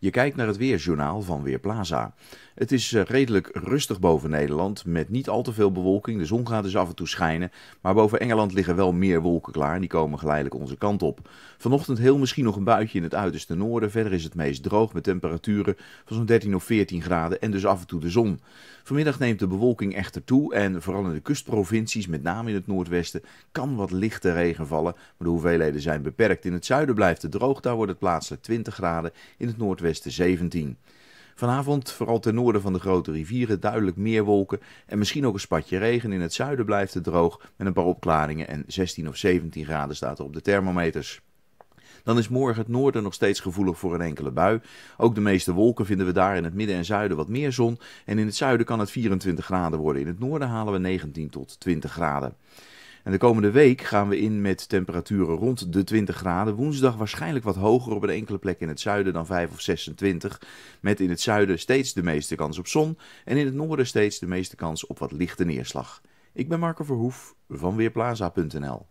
Je kijkt naar het weerjournaal van Weerplaza. Het is eh, redelijk rustig boven Nederland met niet al te veel bewolking. De zon gaat dus af en toe schijnen. Maar boven Engeland liggen wel meer wolken klaar en die komen geleidelijk onze kant op. Vanochtend heel misschien nog een buitje in het uiterste noorden. Verder is het meest droog met temperaturen van zo'n 13 of 14 graden en dus af en toe de zon. Vanmiddag neemt de bewolking echter toe en vooral in de kustprovincies, met name in het noordwesten, kan wat lichte regen vallen. Maar de hoeveelheden zijn beperkt. In het zuiden blijft het droog, daar wordt het plaatselijk 20 graden. In het noordwesten 17. Vanavond vooral ten noorden van de grote rivieren duidelijk meer wolken en misschien ook een spatje regen. In het zuiden blijft het droog met een paar opklaringen en 16 of 17 graden staat er op de thermometers. Dan is morgen het noorden nog steeds gevoelig voor een enkele bui. Ook de meeste wolken vinden we daar in het midden en zuiden wat meer zon. En in het zuiden kan het 24 graden worden. In het noorden halen we 19 tot 20 graden. En de komende week gaan we in met temperaturen rond de 20 graden. Woensdag waarschijnlijk wat hoger op een enkele plek in het zuiden dan 5 of 26. Met in het zuiden steeds de meeste kans op zon en in het noorden steeds de meeste kans op wat lichte neerslag. Ik ben Marco Verhoef van Weerplaza.nl.